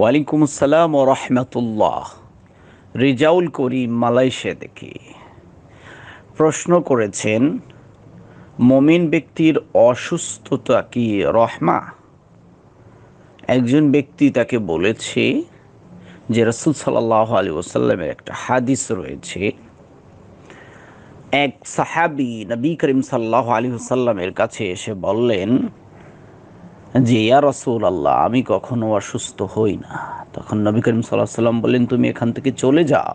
ওয়ালাইকুম আসসালাম ও রহমতুল্লাহ রিজাউল করিম মালয়েশিয়া থেকে প্রশ্ন করেছেন মমিন ব্যক্তির অসুস্থতা কি রহমা একজন ব্যক্তি তাকে বলেছে যে রসুল সাল্লাহ আলী ওসাল্লামের একটা হাদিস রয়েছে এক সাহাবি নবী করিম সাল্লাহ আলী ওসাল্লামের কাছে এসে বললেন যে ইয়া রসুল আল্লাহ আমি কখনো অসুস্থ হই না তখন নবী করিম সাল্লাহ সাল্লাম বললেন তুমি এখান থেকে চলে যাও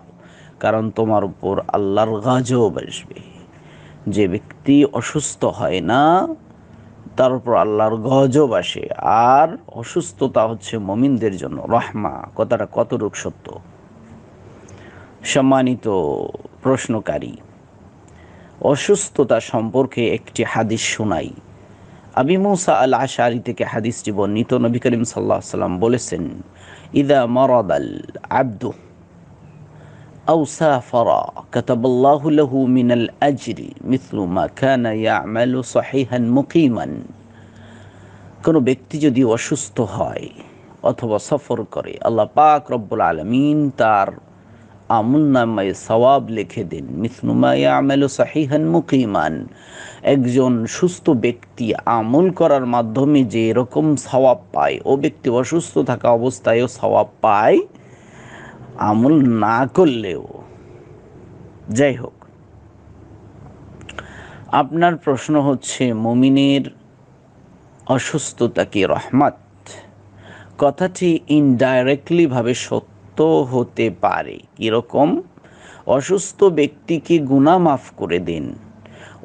কারণ তোমার উপর আল্লাহর গাজও বসবে যে ব্যক্তি অসুস্থ হয় না তার উপর আল্লাহর গজব আসে আর অসুস্থতা হচ্ছে মমিনদের জন্য রহমা কথাটা কত রূপ সত্য সম্মানিত প্রশ্নকারী অসুস্থতা সম্পর্কে একটি হাদিস শোনাই আবি মৌসা আল আশারি থেকে হাদিসটি বর্ণিত নবী করিম সাল্লাহ সাল্লাম বলেছেন ইদা মরদ আল আব্দু أو سافر كتب الله له من الأجر مثل ما كان يعمل صحيحا مقيما কোনো ব্যক্তি যদি অসুস্থ হয় অথবা সফর করে আল্লাহ পাক রব্বুল আলমিন তার আমল নামায় সওয়াব লিখে দিন মিসনুমায় আমেল সাহিহান মুকিমান একজন সুস্থ ব্যক্তি আমল করার মাধ্যমে যে এরকম সওয়াব পায় ও ব্যক্তি অসুস্থ থাকা অবস্থায়ও সওয়াব পায় আমল না করলেও যাই হোক আপনার প্রশ্ন হচ্ছে মমিনের অসুস্থতা কি রহমত কথাটি ইনডাইরেক্টলিভাবে সত্য হতে পারে কীরকম অসুস্থ ব্যক্তিকে গুণা মাফ করে দিন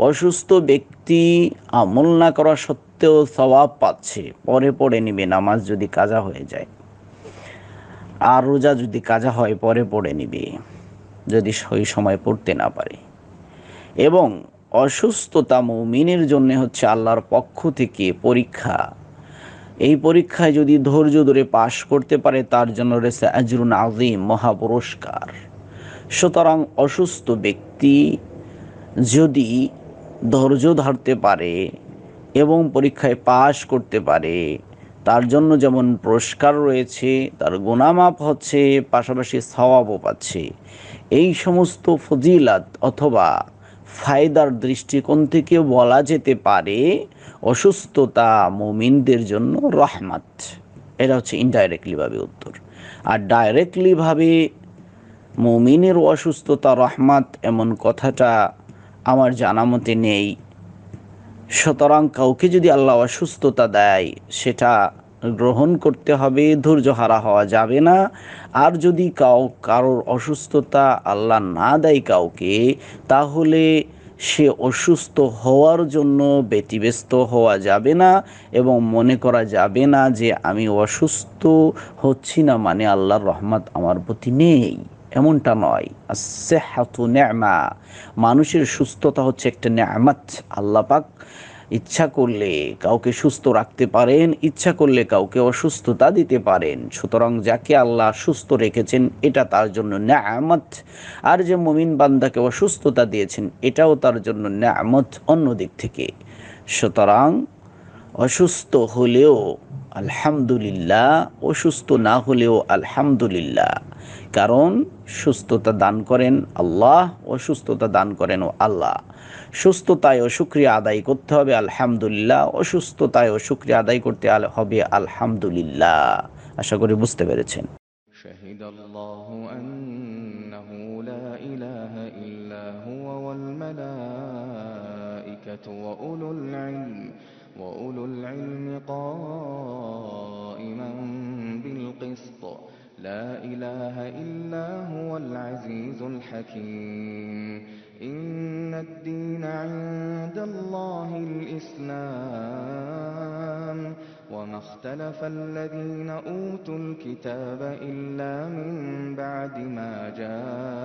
অসুস্থ ব্যক্তি আমল না করা সত্ত্বেও সবাব পাচ্ছে পরে পড়ে নিবে নামাজ যদি কাজা হয়ে যায় আর রোজা যদি কাজা হয় পরে পড়ে নিবে যদি সেই সময় পড়তে না পারে এবং অসুস্থতা মৌমিনের জন্য হচ্ছে আল্লাহর পক্ষ থেকে পরীক্ষা এই পরীক্ষায় যদি ধৈর্য ধরে পাশ করতে পারে তার জন্য রয়েছে আজরুন আজিম মহা পুরস্কার সুতরাং অসুস্থ ব্যক্তি যদি ধৈর্য ধরতে পারে এবং পরীক্ষায় পাশ করতে পারে তার জন্য যেমন পুরস্কার রয়েছে তার গুণামাপ হচ্ছে পাশাপাশি স্বভাবও পাচ্ছে এই সমস্ত ফজিলাত অথবা ফায়দার দৃষ্টিকোণ থেকে বলা যেতে পারে অসুস্থতা মুমিনদের জন্য রহমাত এটা হচ্ছে ইনডাইরেক্টলিভাবে উত্তর আর ডাইরেক্টলিভাবে মুমিনের অসুস্থতা রহমাত এমন কথাটা আমার জানা মতে নেই সুতরাং কাউকে যদি আল্লাহ অসুস্থতা দেয় সেটা গ্রহণ করতে হবে ধৈর্য হারা হওয়া যাবে না আর যদি কাউ কারোর অসুস্থতা আল্লাহ না দেয় কাউকে তাহলে সে অসুস্থ হওয়ার জন্য ব্যতিব্যস্ত হওয়া যাবে না এবং মনে করা যাবে না যে আমি অসুস্থ হচ্ছি না মানে আল্লাহর রহমত আমার প্রতি নেই এমনটা নয় সেহাতু ন্যামা মানুষের সুস্থতা হচ্ছে একটা ন্যামাত আল্লাপাক ইচ্ছা করলে কাউকে সুস্থ রাখতে পারেন ইচ্ছা করলে কাউকে অসুস্থতা দিতে পারেন সুতরাং যাকে আল্লাহ সুস্থ রেখেছেন এটা তার জন্য ন্যামত আর যে মমিন বান্দাকে অসুস্থতা দিয়েছেন এটাও তার জন্য ন্যামত অন্য দিক থেকে সুতরাং অসুস্থ হলেও আলহামদুলিল্লাহ অসুস্থ না হলেও আলহামদুলিল্লাহ কারণ সুস্থতা দান করেন আল্লাহ অসুস্থতা দান করেন ও আল্লাহ সুস্থতায় অসুক্রিয়া আদায় করতে হবে আলহামদুলিল্লাহ অসুস্থতায় অসুক্রিয়া আদায় করতে হবে আলহামদুলিল্লাহ আশা করি বুঝতে পেরেছেন وأولو العلم قائما بالقسط لا إله إلا هو العزيز الحكيم إن الدين عند الله الإسلام وما اختلف الذين أوتوا الكتاب إلا من بعد ما جاءوا